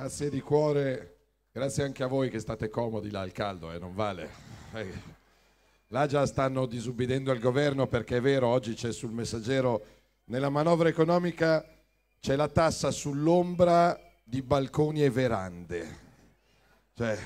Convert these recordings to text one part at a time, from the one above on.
Grazie di cuore, grazie anche a voi che state comodi là al caldo, eh, non vale. Eh, là già stanno disubbidendo il governo perché è vero, oggi c'è sul messaggero, nella manovra economica c'è la tassa sull'ombra di balconi e verande. Cioè,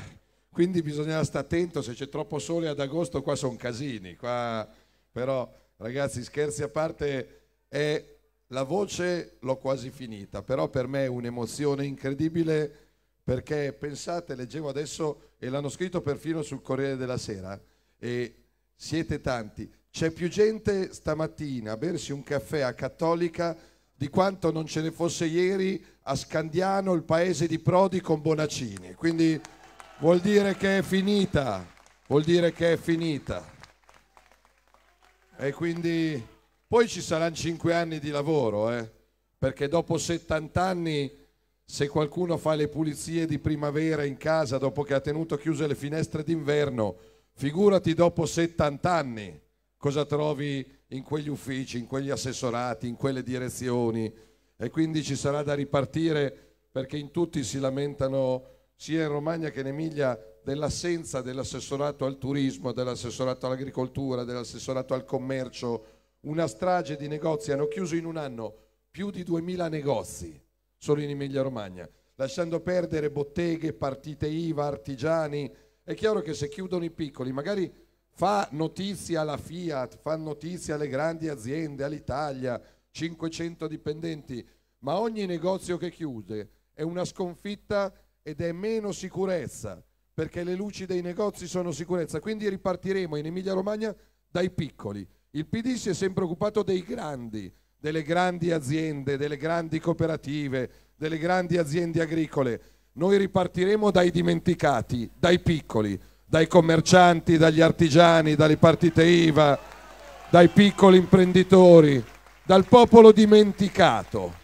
quindi bisogna stare attento, se c'è troppo sole ad agosto qua sono casini, qua... però ragazzi scherzi a parte è la voce l'ho quasi finita, però per me è un'emozione incredibile perché pensate, leggevo adesso e l'hanno scritto perfino sul Corriere della Sera e siete tanti. C'è più gente stamattina a bersi un caffè a Cattolica di quanto non ce ne fosse ieri a Scandiano, il paese di Prodi con Bonaccini. Quindi vuol dire che è finita, vuol dire che è finita. E quindi poi ci saranno cinque anni di lavoro, eh? perché dopo 70 anni, se qualcuno fa le pulizie di primavera in casa dopo che ha tenuto chiuse le finestre d'inverno, figurati dopo 70 anni cosa trovi in quegli uffici, in quegli assessorati, in quelle direzioni. E quindi ci sarà da ripartire perché in tutti si lamentano sia in Romagna che in Emilia dell'assenza dell'assessorato al turismo, dell'assessorato all'agricoltura, dell'assessorato al commercio, una strage di negozi, hanno chiuso in un anno più di 2000 negozi solo in Emilia Romagna, lasciando perdere botteghe, partite IVA, artigiani. È chiaro che se chiudono i piccoli, magari fa notizia alla Fiat, fa notizia alle grandi aziende, all'Italia, 500 dipendenti, ma ogni negozio che chiude è una sconfitta ed è meno sicurezza, perché le luci dei negozi sono sicurezza. Quindi ripartiremo in Emilia Romagna dai piccoli. Il PD si è sempre occupato dei grandi, delle grandi aziende, delle grandi cooperative, delle grandi aziende agricole. Noi ripartiremo dai dimenticati, dai piccoli, dai commercianti, dagli artigiani, dalle partite IVA, dai piccoli imprenditori, dal popolo dimenticato.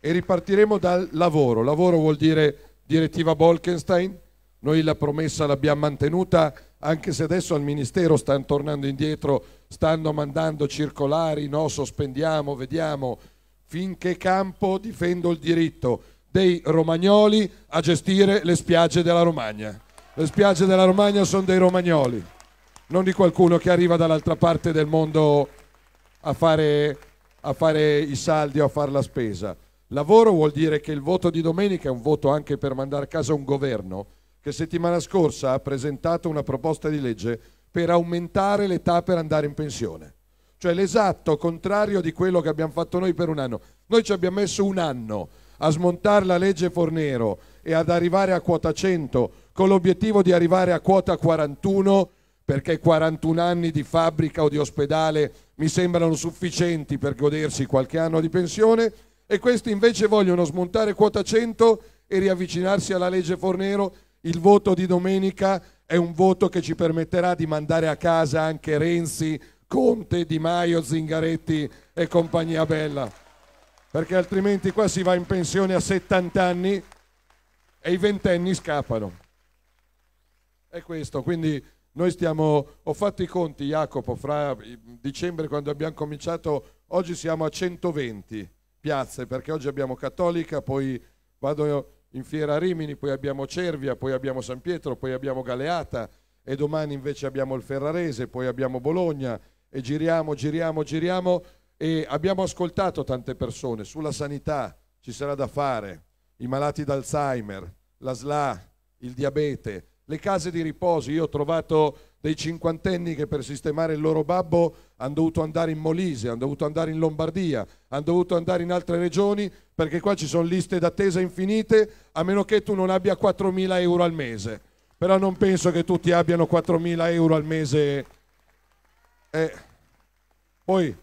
E ripartiremo dal lavoro. Lavoro vuol dire direttiva Bolkenstein, noi la promessa l'abbiamo mantenuta anche se adesso al Ministero stanno tornando indietro, stanno mandando circolari, no, sospendiamo, vediamo, finché campo difendo il diritto dei romagnoli a gestire le spiagge della Romagna. Le spiagge della Romagna sono dei romagnoli, non di qualcuno che arriva dall'altra parte del mondo a fare, a fare i saldi o a fare la spesa. Lavoro vuol dire che il voto di domenica è un voto anche per mandare a casa un governo che settimana scorsa ha presentato una proposta di legge per aumentare l'età per andare in pensione. Cioè l'esatto contrario di quello che abbiamo fatto noi per un anno. Noi ci abbiamo messo un anno a smontare la legge Fornero e ad arrivare a quota 100 con l'obiettivo di arrivare a quota 41 perché 41 anni di fabbrica o di ospedale mi sembrano sufficienti per godersi qualche anno di pensione e questi invece vogliono smontare quota 100 e riavvicinarsi alla legge Fornero il voto di domenica è un voto che ci permetterà di mandare a casa anche Renzi, Conte, Di Maio, Zingaretti e compagnia bella. Perché altrimenti qua si va in pensione a 70 anni e i ventenni scappano. È questo, quindi noi stiamo, ho fatto i conti Jacopo, fra dicembre quando abbiamo cominciato, oggi siamo a 120 piazze, perché oggi abbiamo Cattolica, poi vado in Fiera Rimini, poi abbiamo Cervia, poi abbiamo San Pietro, poi abbiamo Galeata e domani invece abbiamo il Ferrarese, poi abbiamo Bologna e giriamo, giriamo, giriamo e abbiamo ascoltato tante persone sulla sanità, ci sarà da fare, i malati d'Alzheimer, la SLA, il diabete, le case di riposo. Io ho trovato dei cinquantenni che per sistemare il loro babbo hanno dovuto andare in Molise, hanno dovuto andare in Lombardia, hanno dovuto andare in altre regioni perché qua ci sono liste d'attesa infinite a meno che tu non abbia 4.000 euro al mese. Però non penso che tutti abbiano 4.000 euro al mese. Eh. Poi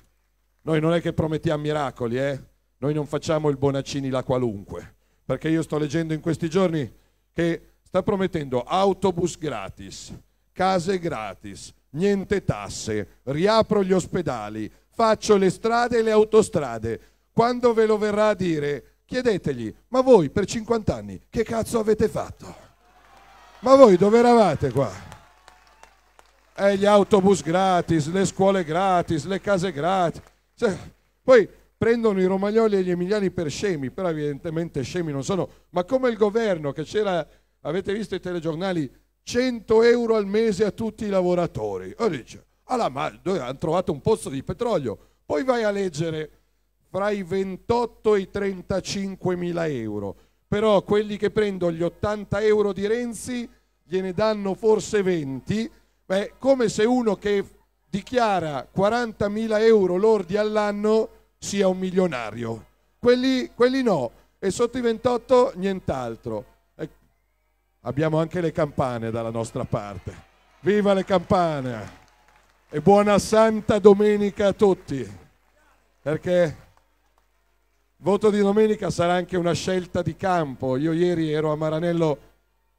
noi non è che promettiamo miracoli, eh? noi non facciamo il Bonaccini la qualunque, perché io sto leggendo in questi giorni che sta promettendo autobus gratis, case gratis, niente tasse, riapro gli ospedali, faccio le strade e le autostrade. Quando ve lo verrà a dire, chiedetegli, ma voi per 50 anni che cazzo avete fatto? Ma voi dove eravate qua? Eh, gli autobus gratis, le scuole gratis, le case gratis. Cioè, poi prendono i romagnoli e gli emiliani per scemi, però evidentemente scemi non sono. Ma come il governo che c'era, avete visto i telegiornali, 100 euro al mese a tutti i lavoratori. E dice, allora, ma hanno trovato un pozzo di petrolio. Poi vai a leggere fra i 28 e i 35 mila euro. Però quelli che prendono gli 80 euro di Renzi gliene danno forse 20. Beh, come se uno che dichiara 40 mila euro lordi all'anno sia un milionario. Quelli, quelli no. E sotto i 28 nient'altro abbiamo anche le campane dalla nostra parte. Viva le campane! E buona Santa Domenica a tutti, perché il voto di domenica sarà anche una scelta di campo. Io ieri ero a Maranello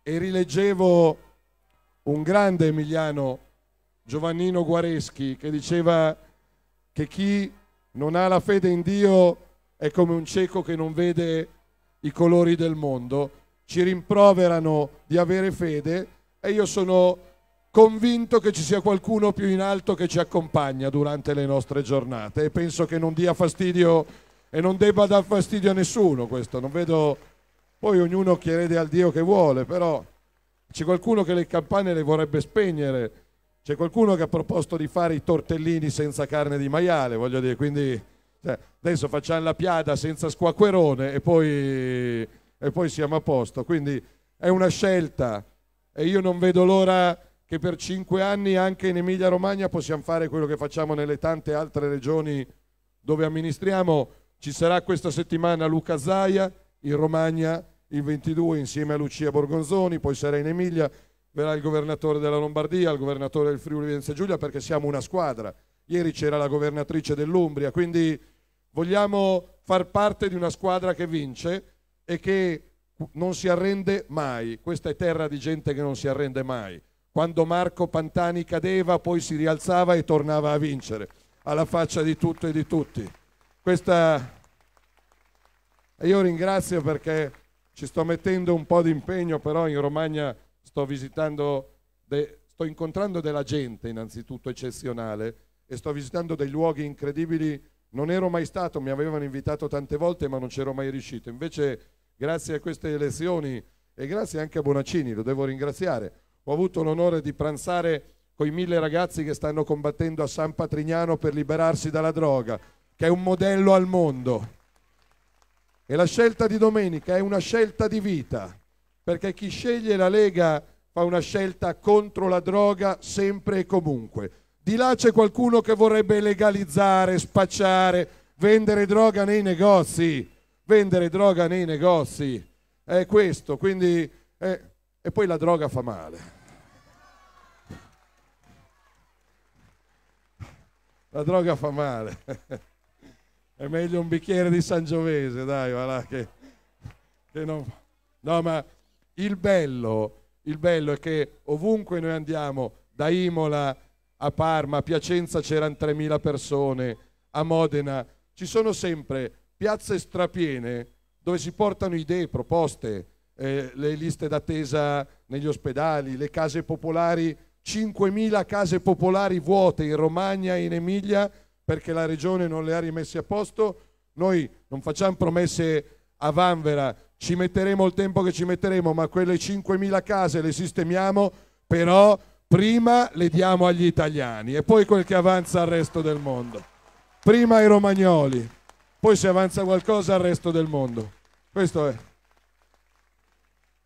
e rileggevo un grande emiliano, Giovannino Guareschi, che diceva che chi non ha la fede in Dio è come un cieco che non vede i colori del mondo ci rimproverano di avere fede e io sono convinto che ci sia qualcuno più in alto che ci accompagna durante le nostre giornate e penso che non dia fastidio e non debba dar fastidio a nessuno questo, non vedo poi ognuno chiede al Dio che vuole, però c'è qualcuno che le campane le vorrebbe spegnere, c'è qualcuno che ha proposto di fare i tortellini senza carne di maiale, voglio dire, quindi cioè, adesso facciamo la piada senza squacquerone e poi e poi siamo a posto. Quindi è una scelta e io non vedo l'ora che per cinque anni anche in Emilia Romagna possiamo fare quello che facciamo nelle tante altre regioni dove amministriamo. Ci sarà questa settimana Luca Zaia in Romagna il 22 insieme a Lucia Borgonzoni, poi sarà in Emilia, verrà il governatore della Lombardia, il governatore del Friuli Venezia Giulia perché siamo una squadra. Ieri c'era la governatrice dell'Umbria, quindi vogliamo far parte di una squadra che vince e che non si arrende mai. Questa è terra di gente che non si arrende mai. Quando Marco Pantani cadeva, poi si rialzava e tornava a vincere, alla faccia di tutto e di tutti. Questa... Io ringrazio perché ci sto mettendo un po' di impegno, però in Romagna sto visitando, de... sto incontrando della gente innanzitutto eccezionale e sto visitando dei luoghi incredibili non ero mai stato, mi avevano invitato tante volte ma non c'ero mai riuscito. Invece grazie a queste elezioni e grazie anche a Bonaccini, lo devo ringraziare, ho avuto l'onore di pranzare con i mille ragazzi che stanno combattendo a San Patrignano per liberarsi dalla droga, che è un modello al mondo. E la scelta di domenica è una scelta di vita, perché chi sceglie la Lega fa una scelta contro la droga sempre e comunque. Di là c'è qualcuno che vorrebbe legalizzare, spacciare, vendere droga nei negozi. Vendere droga nei negozi. È questo, quindi... È... Eh, e poi la droga fa male. La droga fa male. È meglio un bicchiere di Sangiovese, dai, va là che, che non... No, ma il bello, il bello è che ovunque noi andiamo, da Imola a Parma, a Piacenza c'erano 3.000 persone, a Modena, ci sono sempre piazze strapiene dove si portano idee, proposte, eh, le liste d'attesa negli ospedali, le case popolari, 5.000 case popolari vuote in Romagna e in Emilia perché la regione non le ha rimesse a posto, noi non facciamo promesse a Vanvera, ci metteremo il tempo che ci metteremo, ma quelle 5.000 case le sistemiamo, però prima le diamo agli italiani e poi quel che avanza al resto del mondo. Prima i romagnoli, poi se avanza qualcosa al resto del mondo. Questo è.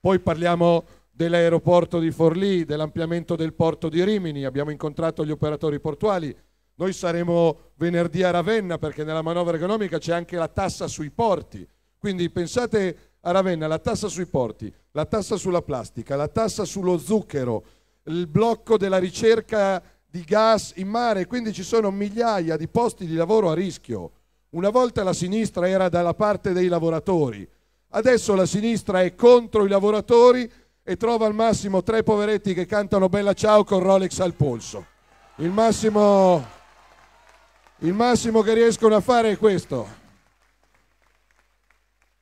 Poi parliamo dell'aeroporto di Forlì, dell'ampliamento del porto di Rimini, abbiamo incontrato gli operatori portuali. Noi saremo venerdì a Ravenna perché nella manovra economica c'è anche la tassa sui porti. Quindi pensate a Ravenna, la tassa sui porti, la tassa sulla plastica, la tassa sullo zucchero, il blocco della ricerca di gas in mare, quindi ci sono migliaia di posti di lavoro a rischio. Una volta la sinistra era dalla parte dei lavoratori, adesso la sinistra è contro i lavoratori e trova al massimo tre poveretti che cantano Bella Ciao con Rolex al polso. Il massimo, il massimo che riescono a fare è questo.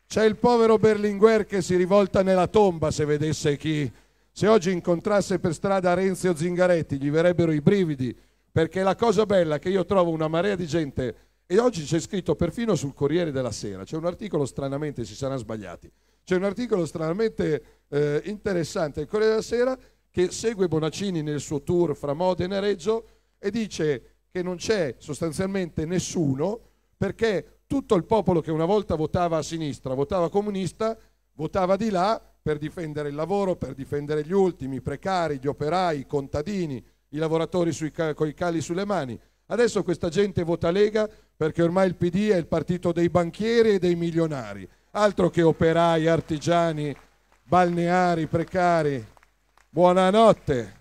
C'è il povero Berlinguer che si rivolta nella tomba se vedesse chi se oggi incontrasse per strada Renzi o Zingaretti gli verrebbero i brividi, perché la cosa bella che io trovo una marea di gente, e oggi c'è scritto perfino sul Corriere della Sera, c'è un articolo stranamente, si saranno sbagliati, c'è un articolo stranamente eh, interessante del Corriere della Sera che segue Bonaccini nel suo tour fra Modena e Reggio e dice che non c'è sostanzialmente nessuno perché tutto il popolo che una volta votava a sinistra, votava comunista, votava di là per difendere il lavoro, per difendere gli ultimi, i precari, gli operai, i contadini, i lavoratori sui, con i cali sulle mani. Adesso questa gente vota Lega perché ormai il PD è il partito dei banchieri e dei milionari, altro che operai, artigiani, balneari, precari. Buonanotte.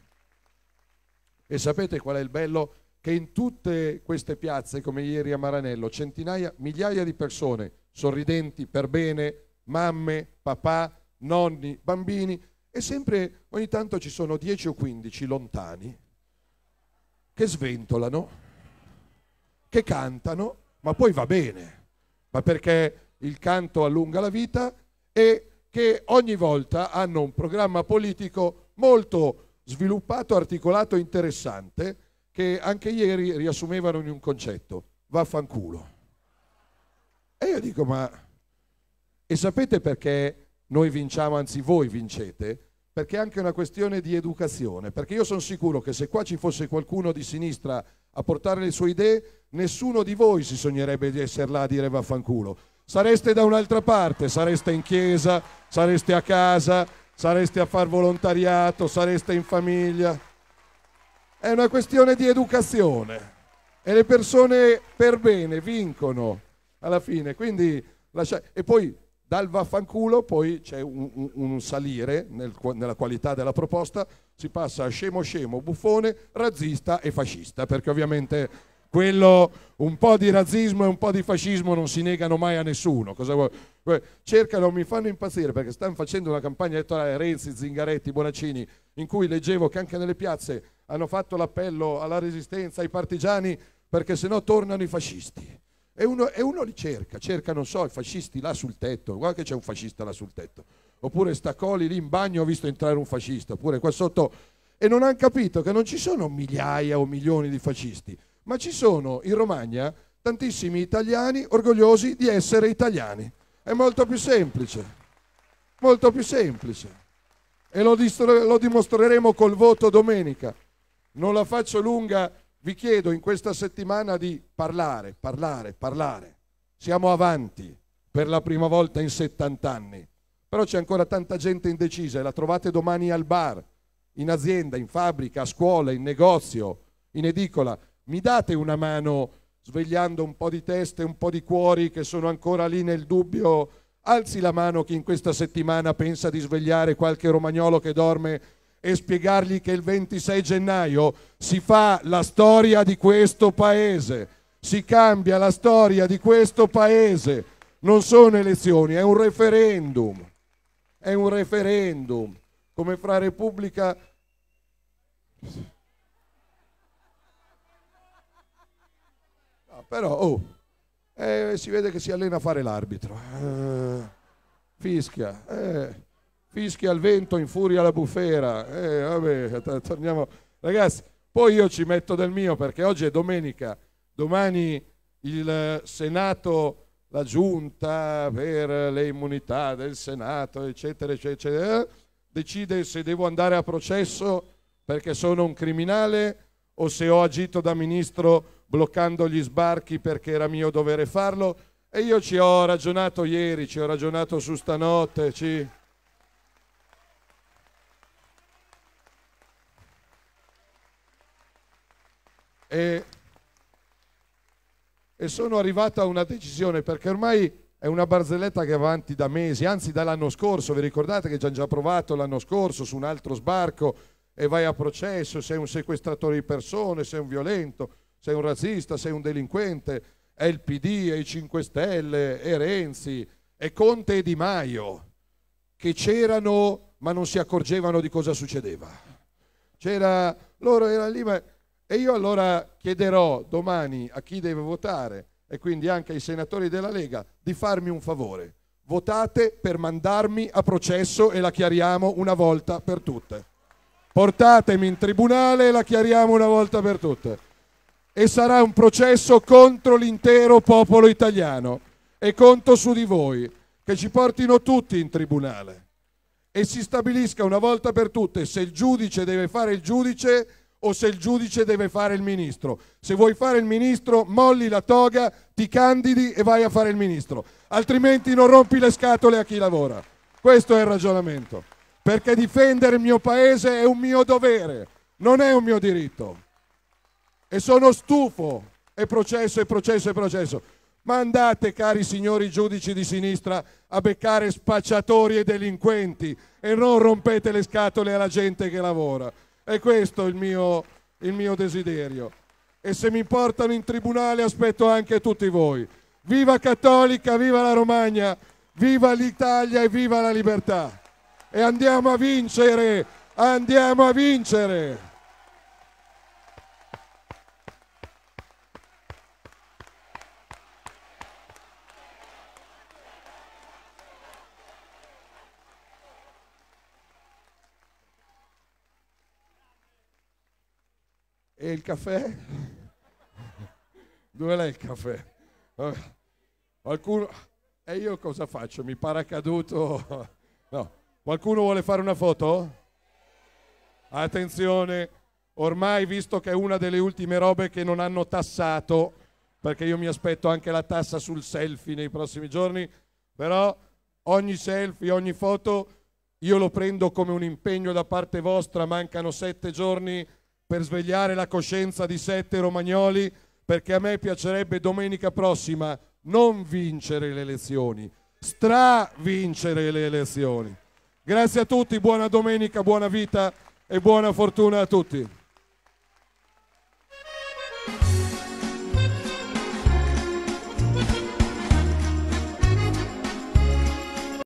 E sapete qual è il bello? Che in tutte queste piazze, come ieri a Maranello, centinaia, migliaia di persone, sorridenti, per bene, mamme, papà, nonni, bambini e sempre ogni tanto ci sono 10 o 15 lontani che sventolano, che cantano, ma poi va bene, ma perché il canto allunga la vita e che ogni volta hanno un programma politico molto sviluppato, articolato, interessante, che anche ieri riassumevano in un concetto, vaffanculo. E io dico, ma... E sapete perché noi vinciamo, anzi voi vincete, perché è anche una questione di educazione, perché io sono sicuro che se qua ci fosse qualcuno di sinistra a portare le sue idee, nessuno di voi si sognerebbe di essere là a dire vaffanculo. Sareste da un'altra parte, sareste in chiesa, sareste a casa, sareste a far volontariato, sareste in famiglia. È una questione di educazione e le persone per bene vincono alla fine. Quindi lascia... E poi dal vaffanculo poi c'è un, un, un salire nel, nella qualità della proposta, si passa a scemo scemo, buffone, razzista e fascista, perché ovviamente quello un po' di razzismo e un po' di fascismo non si negano mai a nessuno. Cercano, mi fanno impazzire perché stanno facendo una campagna elettorale Renzi, Zingaretti, Bonaccini, in cui leggevo che anche nelle piazze hanno fatto l'appello alla resistenza, ai partigiani, perché sennò tornano i fascisti. E uno, e uno, li cerca, cerca, non so, i fascisti là sul tetto, guarda che c'è un fascista là sul tetto, oppure Stacoli lì in bagno ho visto entrare un fascista, oppure qua sotto, e non hanno capito che non ci sono migliaia o milioni di fascisti, ma ci sono in Romagna tantissimi italiani orgogliosi di essere italiani. È molto più semplice, molto più semplice. E lo, lo dimostreremo col voto domenica. Non la faccio lunga vi chiedo in questa settimana di parlare, parlare, parlare. Siamo avanti per la prima volta in 70 anni, però c'è ancora tanta gente indecisa e la trovate domani al bar, in azienda, in fabbrica, a scuola, in negozio, in edicola. Mi date una mano svegliando un po' di teste, un po' di cuori che sono ancora lì nel dubbio? Alzi la mano chi in questa settimana pensa di svegliare qualche romagnolo che dorme e spiegargli che il 26 gennaio si fa la storia di questo paese, si cambia la storia di questo paese. Non sono elezioni, è un referendum. È un referendum. Come fra Repubblica... No, ah, però, oh, eh, si vede che si allena a fare l'arbitro. Eh, fischia. Eh. Fischia al vento, infuria la bufera. Eh, vabbè, torniamo. Ragazzi, poi io ci metto del mio perché oggi è domenica. Domani il Senato, la giunta per le immunità del Senato, eccetera, eccetera, decide se devo andare a processo perché sono un criminale o se ho agito da ministro bloccando gli sbarchi perché era mio dovere farlo. E io ci ho ragionato ieri, ci ho ragionato su stanotte. Ci... E, e sono arrivato a una decisione perché ormai è una barzelletta che va avanti da mesi, anzi dall'anno scorso, vi ricordate che ci hanno già provato l'anno scorso su un altro sbarco e vai a processo, sei un sequestratore di persone, sei un violento, sei un razzista, sei un delinquente, è il PD, è i 5 Stelle, è Renzi, è Conte e Di Maio, che c'erano ma non si accorgevano di cosa succedeva. C'era, loro erano lì, ma e io allora chiederò domani a chi deve votare e quindi anche ai senatori della Lega di farmi un favore. Votate per mandarmi a processo e la chiariamo una volta per tutte. Portatemi in tribunale e la chiariamo una volta per tutte. E sarà un processo contro l'intero popolo italiano e conto su di voi che ci portino tutti in tribunale e si stabilisca una volta per tutte se il giudice deve fare il giudice o se il giudice deve fare il ministro. Se vuoi fare il ministro, molli la toga, ti candidi e vai a fare il ministro, altrimenti non rompi le scatole a chi lavora. Questo è il ragionamento, perché difendere il mio paese è un mio dovere, non è un mio diritto. E sono stufo, e processo, e processo, e processo. Mandate, cari signori giudici di sinistra, a beccare spacciatori e delinquenti e non rompete le scatole alla gente che lavora. È questo il mio, il mio desiderio. E se mi portano in tribunale aspetto anche tutti voi. Viva Cattolica, viva la Romagna, viva l'Italia e viva la libertà. E andiamo a vincere, andiamo a vincere. E il caffè? Dove l'è il caffè? Qualcuno... E io cosa faccio? Mi paracaduto? No. Qualcuno vuole fare una foto? Attenzione, ormai visto che è una delle ultime robe che non hanno tassato, perché io mi aspetto anche la tassa sul selfie nei prossimi giorni, però ogni selfie, ogni foto, io lo prendo come un impegno da parte vostra, mancano sette giorni per svegliare la coscienza di sette romagnoli perché a me piacerebbe domenica prossima non vincere le elezioni, stravincere le elezioni. Grazie a tutti, buona domenica, buona vita e buona fortuna a tutti.